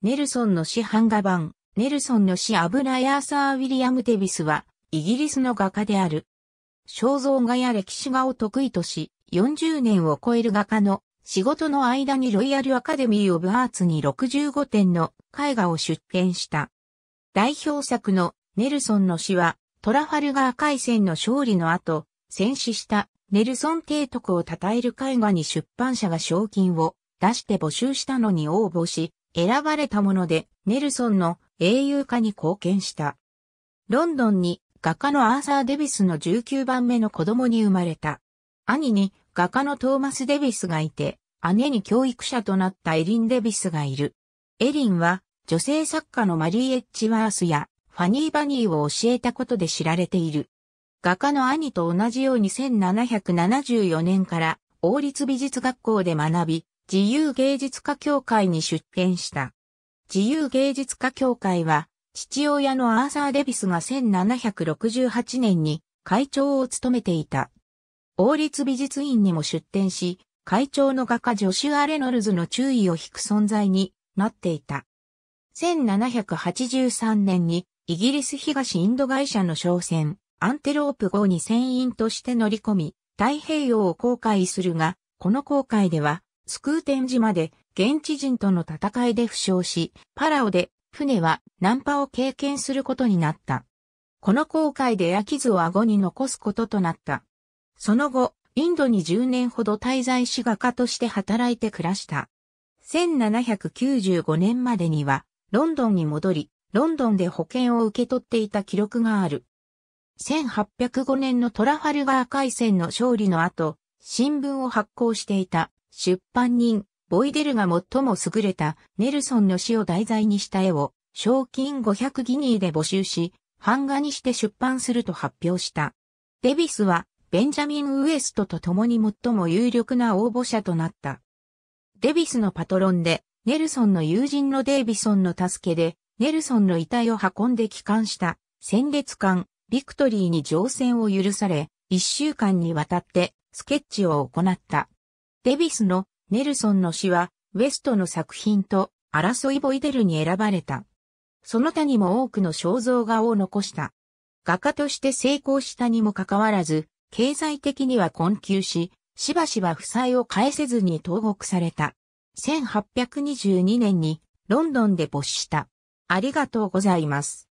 ネルソンの詩版画版、ネルソンの詩アブラーサー・ウィリアム・デビスは、イギリスの画家である。肖像画や歴史画を得意とし、40年を超える画家の仕事の間にロイヤルアカデミー・オブ・アーツに65点の絵画を出展した。代表作のネルソンの詩は、トラファルガー海戦の勝利の後、戦死したネルソン提督を称える絵画に出版社が賞金を出して募集したのに応募し、選ばれたもので、ネルソンの英雄化に貢献した。ロンドンに画家のアーサー・デビスの19番目の子供に生まれた。兄に画家のトーマス・デビスがいて、姉に教育者となったエリン・デビスがいる。エリンは女性作家のマリー・エッジワースやファニー・バニーを教えたことで知られている。画家の兄と同じように1774年から王立美術学校で学び、自由芸術家協会に出展した。自由芸術家協会は、父親のアーサー・デビスが1768年に会長を務めていた。王立美術院にも出展し、会長の画家ジョシュア・レノルズの注意を引く存在になっていた。1783年にイギリス東インド会社の商船、アンテロープ号に船員として乗り込み、太平洋を航海するが、この航海ではスクーテン島で現地人との戦いで負傷し、パラオで船は難破を経験することになった。この航海で焼き図を顎に残すこととなった。その後、インドに10年ほど滞在し画家として働いて暮らした。1795年までには、ロンドンに戻り、ロンドンで保険を受け取っていた記録がある。1805年のトラファルガー海戦の勝利の後、新聞を発行していた出版人、ボイデルが最も優れたネルソンの死を題材にした絵を賞金500ギニーで募集し、版画にして出版すると発表した。デビスはベンジャミン・ウエストと共に最も有力な応募者となった。デビスのパトロンで、ネルソンの友人のデイビソンの助けで、ネルソンの遺体を運んで帰還した戦列艦ビクトリーに乗船を許され、一週間にわたってスケッチを行った。デビスのネルソンの詩は、ウェストの作品と争いボイデルに選ばれた。その他にも多くの肖像画を残した。画家として成功したにもかかわらず、経済的には困窮し、しばしば負債を返せずに投獄された。1822年にロンドンで没した。ありがとうございます。